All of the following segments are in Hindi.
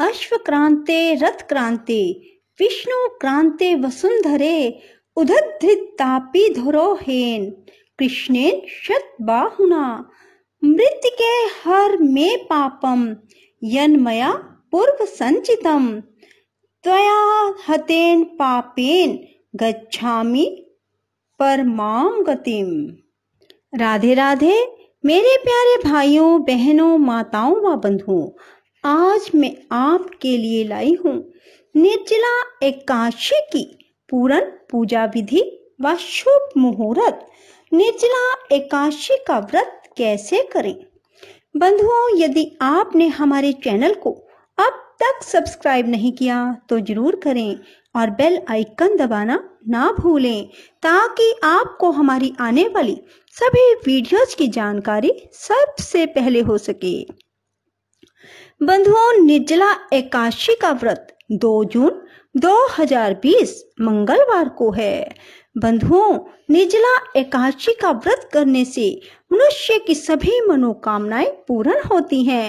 अश्व क्रांते रथ क्रांति विष्णु क्रांते वसुंधरे उदधृतापि धुरो हेन कृष्णेन मृत के हर मे पापम यन्मया पूर्व संचितम त्वया हतेन पापेन गच्छामि परमाम गतिम राधे राधे मेरे प्यारे भाइयों बहनों माताओं व बंधुओं आज मैं आपके लिए लाई हूँ निर्जला एकादशी की पूरन पूजा विधि व शुभ मुहूर्त निर्जला एकादशी का व्रत कैसे करें बंधुओं यदि आपने हमारे चैनल को अब तक सब्सक्राइब नहीं किया तो जरूर करें और बेल आइकन दबाना ना भूलें ताकि आपको हमारी आने वाली सभी वीडियोज की जानकारी सबसे पहले हो सके बंधुओं निर्जला एकादशी का व्रत 2 जून 2020 मंगलवार को है बंधुओं निर्जला एकादशी का व्रत करने से मनुष्य की सभी मनोकामनाएं पूर्ण होती हैं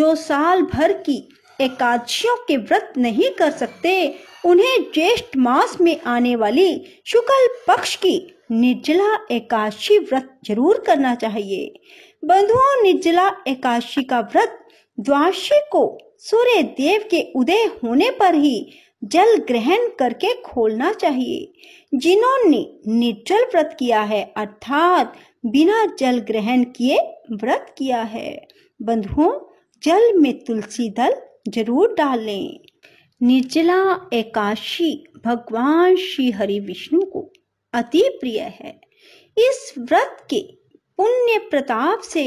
जो साल भर की एकादशियों के व्रत नहीं कर सकते उन्हें ज्येष्ठ मास में आने वाली शुक्ल पक्ष की निर्जला एकादशी व्रत जरूर करना चाहिए बंधुओं निर्जला एकादशी का व्रत द्वाशी को सूर्य देव के उदय होने पर ही जल ग्रहण करके खोलना चाहिए जिन्होंने निर्जल व्रत किया है अर्थात बिना जल ग्रहण किए व्रत किया है बंधुओं जल में तुलसी दल जरूर डालें निर्जला एकाशी भगवान श्री हरि विष्णु को अति प्रिय है इस व्रत के पुण्य प्रताप से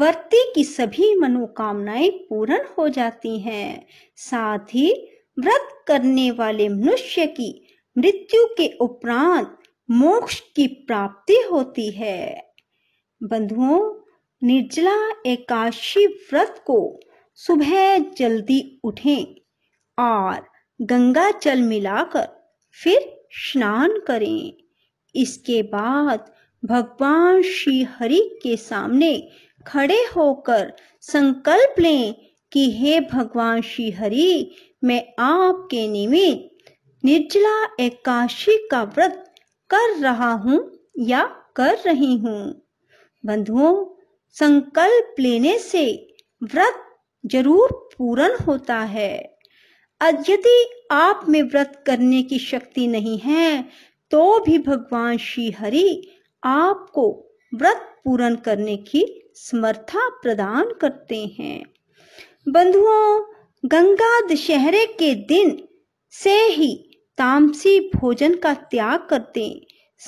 व्रती की सभी मनोकामनाएं पूर्ण हो जाती हैं साथ ही व्रत करने वाले मनुष्य की मृत्यु के उपरांत मोक्ष की प्राप्ति होती है बंधुओं निर्जला एकाशी व्रत को सुबह जल्दी उठें और गंगा जल मिलाकर फिर स्नान करें इसके बाद भगवान श्री हरि के सामने खड़े होकर संकल्प लें कि हे भगवान श्री हरि मैं आपके निमित्त निर्जला एकाशी का व्रत कर रहा हूँ या कर रही हूँ बंधुओं संकल्प लेने से व्रत जरूर पूर्ण होता है यदि आप में व्रत करने की शक्ति नहीं है तो भी भगवान श्री हरि आपको व्रत पूर्ण करने की समर्था प्रदान करते हैं बंधुओं गंगा दशहरे के दिन से ही तामसी भोजन का त्याग करते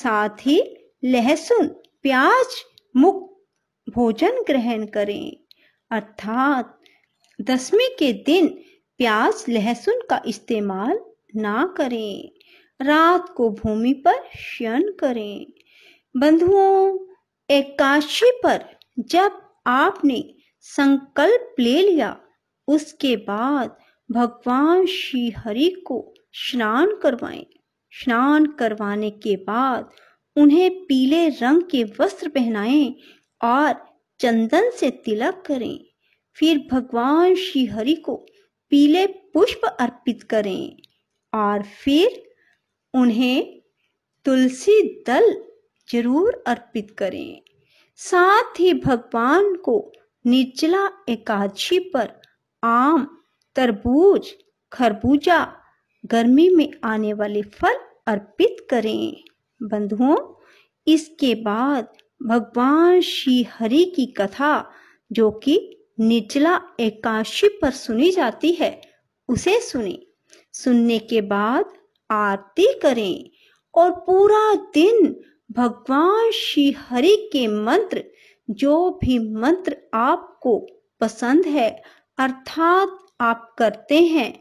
साथ ही लहसुन प्याज मुक्त भोजन ग्रहण करें अर्थात दसवीं के दिन प्याज लहसुन का इस्तेमाल ना करें रात को भूमि पर शयन करें बंधुओं एकाशी पर जब आपने संकल्प ले लिया उसके बाद भगवान श्री हरि को स्नान करवाएं स्नान करवाने के बाद उन्हें पीले रंग के वस्त्र पहनाएं और चंदन से तिलक करें फिर भगवान श्री हरि को पीले पुष्प अर्पित करें और फिर उन्हें तुलसी दल जरूर अर्पित करें साथ ही भगवान को निचला एकादशी पर आम तरबूज खरबूजा गर्मी में आने वाले फल अर्पित करें बंधुओं इसके बाद भगवान श्री हरि की कथा जो कि निचला एकादशी पर सुनी जाती है उसे सुने सुनने के बाद आरती करें और पूरा दिन भगवान श्री हरि के मंत्र जो भी मंत्र आपको पसंद है अर्थात आप करते हैं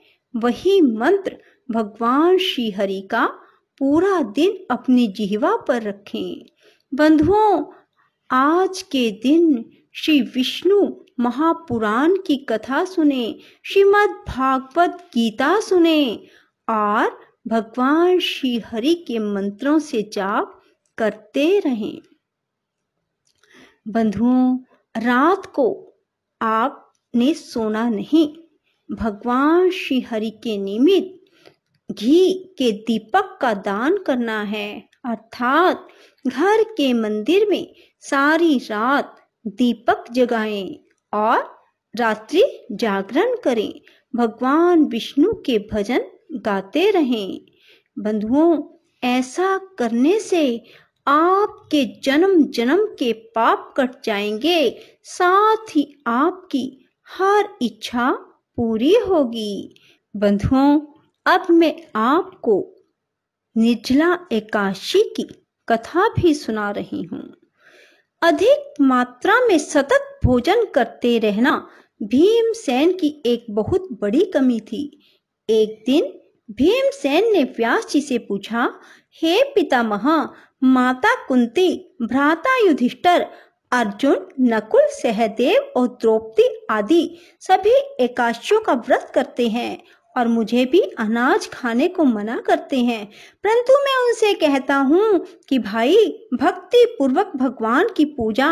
वही मंत्र भगवान श्री हरि का पूरा दिन अपनी जिहवा पर रखें बंधुओं आज के दिन श्री विष्णु महापुराण की कथा सुने श्रीमद भागवत गीता सुने और भगवान श्री हरि के मंत्रों से जाप करते रहें बंधुओं रात को आपने सोना नहीं भगवान श्री हरि के निमित्त घी के दीपक का दान करना है अर्थात घर के मंदिर में सारी रात दीपक जगाएं और रात्रि जागरण करें भगवान विष्णु के भजन गाते रहें बंधुओं ऐसा करने से आपके जन्म जन्म के पाप कट जाएंगे साथ ही आपकी हर इच्छा पूरी होगी बंधुओं अब मैं आपको निर्जला एकाशी की कथा भी सुना रही हूँ अधिक मात्रा में सतत भोजन करते रहना भीमसेन की एक बहुत बड़ी कमी थी एक दिन भीमसेन ने व्यास जी से पूछा हे पिता महा माता कुंती भ्राता युधिष्ठर अर्जुन नकुल सहदेव और द्रौपदी आदि सभी एकाशियों का व्रत करते हैं और मुझे भी अनाज खाने को मना करते हैं परंतु मैं उनसे कहता हूँ कि भाई भक्ति पूर्वक भगवान की पूजा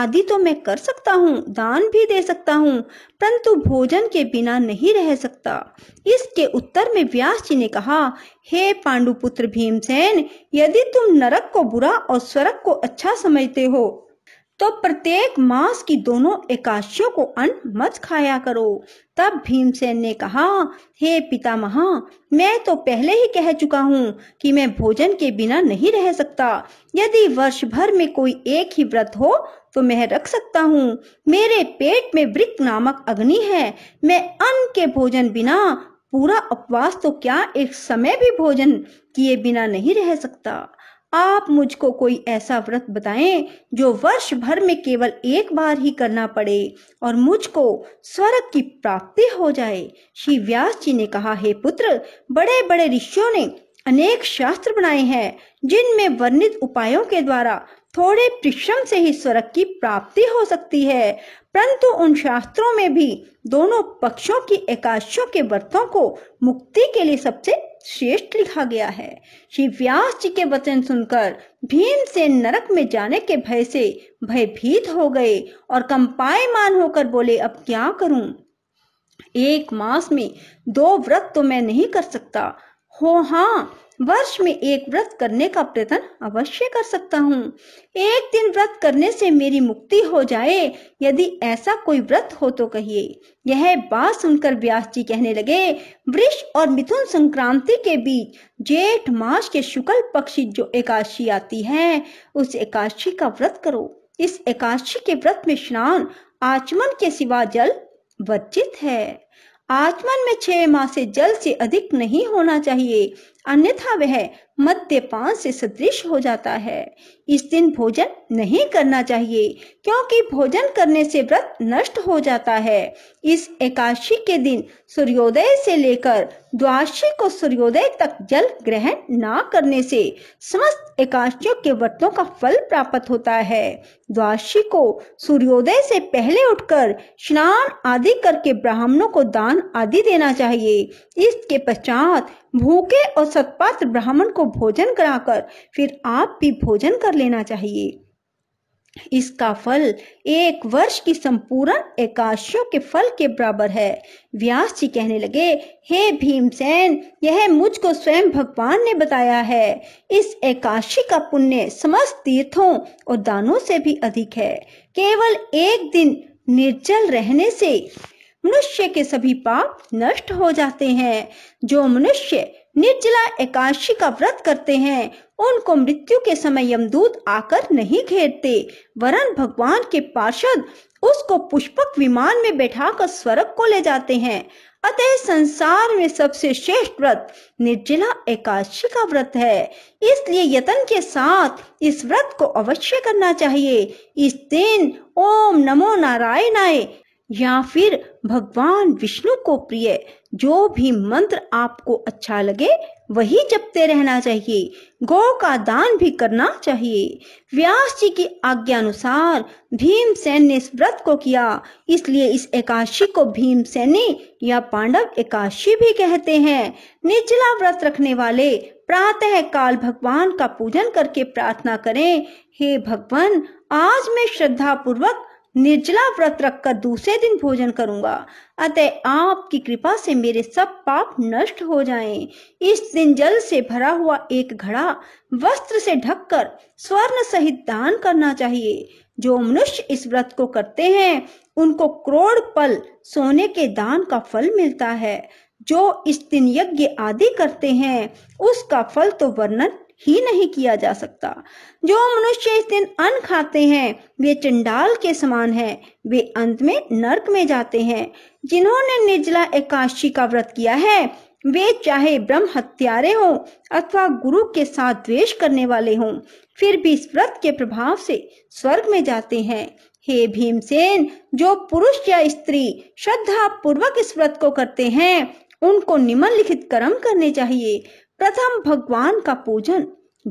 आदि तो मैं कर सकता हूँ दान भी दे सकता हूँ परंतु भोजन के बिना नहीं रह सकता इसके उत्तर में व्यास जी ने कहा हे पांडुपुत्र भीमसेन यदि तुम नरक को बुरा और स्वर्ग को अच्छा समझते हो तो प्रत्येक मास की दोनों एकाशियों को अन्न मत खाया करो तब भीमसेन ने कहा हे पिता पितामह मैं तो पहले ही कह चुका हूँ कि मैं भोजन के बिना नहीं रह सकता यदि वर्ष भर में कोई एक ही व्रत हो तो मैं रख सकता हूँ मेरे पेट में वृक नामक अग्नि है मैं अन्न के भोजन बिना पूरा उपवास तो क्या एक समय भी भोजन किए बिना नहीं रह सकता आप मुझको कोई ऐसा व्रत बताएं जो वर्ष भर में केवल एक बार ही करना पड़े और मुझको स्वर्ग की प्राप्ति हो जाए श्री व्यास जी ने कहा हे पुत्र बड़े बड़े ऋषियों ने अनेक शास्त्र बनाए हैं जिनमें वर्णित उपायों के द्वारा थोड़े परिश्रम से ही स्वर्ग की प्राप्ति हो सकती है परंतु उन शास्त्रों में भी दोनों पक्षों की एकाशों के व्रतों को मुक्ति के लिए सबसे श्रेष्ठ लिखा गया है श्री व्यास जी के वचन सुनकर भीम से नरक में जाने के भय से भयभीत हो गए और कंपायमान होकर बोले अब क्या करूं एक मास में दो व्रत तो मैं नहीं कर सकता हो हाँ वर्ष में एक व्रत करने का प्रयत्न अवश्य कर सकता हूँ एक दिन व्रत करने से मेरी मुक्ति हो जाए यदि ऐसा कोई व्रत हो तो कहिए यह बात सुनकर व्यास जी कहने लगे वृक्ष और मिथुन संक्रांति के बीच जेठ मास के शुक्ल पक्षी जो एकादशी आती है उस एकादशी का व्रत करो इस एकादशी के व्रत में स्नान आचमन के सिवा जल वर्जित है आचमन में छह माह से जल से अधिक नहीं होना चाहिए अन्यथा वह मद्यपान से सदृश हो जाता है इस दिन भोजन नहीं करना चाहिए क्योंकि भोजन करने से व्रत नष्ट हो जाता है इस एकादशी के दिन सूर्योदय से लेकर द्वादशी को सूर्योदय तक जल ग्रहण ना करने से समस्त एकादशियों के व्रतों का फल प्राप्त होता है द्वादशी को सूर्योदय से पहले उठकर स्नान आदि करके ब्राह्मणों को दान आदि देना चाहिए इसके पश्चात भूखे और सतपात्र ब्राह्मण को भोजन कराकर फिर आप भी भोजन कर लेना चाहिए इसका फल एक वर्ष की संपूर्ण एकाशियों के फल के बराबर है व्यास जी कहने लगे हे भीमसेन यह मुझको स्वयं भगवान ने बताया है इस एकाशी का पुण्य समस्त तीर्थों और दानों से भी अधिक है केवल एक दिन निर्जल रहने से मनुष्य के सभी पाप नष्ट हो जाते हैं जो मनुष्य निर्जला एकादशी का व्रत करते हैं उनको मृत्यु के समय यमदूत आकर नहीं घेरते वरन भगवान के पार्षद उसको पुष्पक विमान में बैठाकर स्वर्ग को ले जाते हैं अतः संसार में सबसे श्रेष्ठ व्रत निर्जला एकादशी का व्रत है इसलिए यतन के साथ इस व्रत को अवश्य करना चाहिए इस दिन ओम नमो नारायणाय या फिर भगवान विष्णु को प्रिय जो भी मंत्र आपको अच्छा लगे वही जपते रहना चाहिए गौ का दान भी करना चाहिए व्यास जी की आज्ञा अनुसार भीमसेन ने इस व्रत को किया इसलिए इस एकादशी को भीमसेनी या पांडव एकादशी भी कहते हैं निचला व्रत रखने वाले प्रातः काल भगवान का पूजन करके प्रार्थना करें हे भगवान आज मैं श्रद्धा पूर्वक निर्जला व्रत रखकर दूसरे दिन भोजन करूंगा अतः आपकी कृपा से मेरे सब पाप नष्ट हो जाएं। इस दिन जल से भरा हुआ एक घड़ा वस्त्र से ढककर स्वर्ण सहित दान करना चाहिए जो मनुष्य इस व्रत को करते हैं उनको करोड़ पल सोने के दान का फल मिलता है जो इस दिन यज्ञ आदि करते हैं उसका फल तो वर्णन ही नहीं किया जा सकता जो मनुष्य इस दिन अन्न खाते हैं वे चंडाल के समान हैं वे अंत में नरक में जाते हैं जिन्होंने निर्जला एकाशी का व्रत किया है वे चाहे ब्रह्म हत्यारे हों अथवा गुरु के साथ द्वेष करने वाले हों फिर भी इस व्रत के प्रभाव से स्वर्ग में जाते हैं हे भीमसेन जो पुरुष या स्त्री श्रद्धा पूर्वक इस व्रत को करते हैं उनको निम्नलिखित कर्म करने चाहिए प्रथम भगवान का पूजन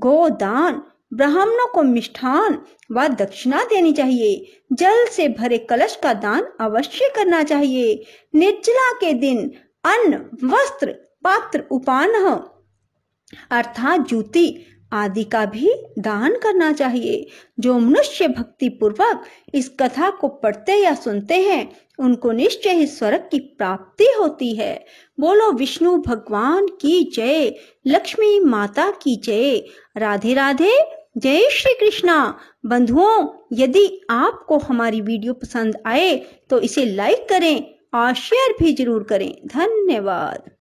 गोदान ब्राह्मणों को मिष्ठान व दक्षिणा देनी चाहिए जल से भरे कलश का दान अवश्य करना चाहिए निर्जला के दिन अन्न वस्त्र पात्र उपान अर्थात जूती आदि का भी दान करना चाहिए जो मनुष्य भक्ति पूर्वक इस कथा को पढ़ते या सुनते हैं उनको निश्चय ही स्वर्ग की प्राप्ति होती है बोलो विष्णु भगवान की जय लक्ष्मी माता की जय राधे राधे जय श्री कृष्णा बंधुओं यदि आपको हमारी वीडियो पसंद आए तो इसे लाइक करें और शेयर भी जरूर करें धन्यवाद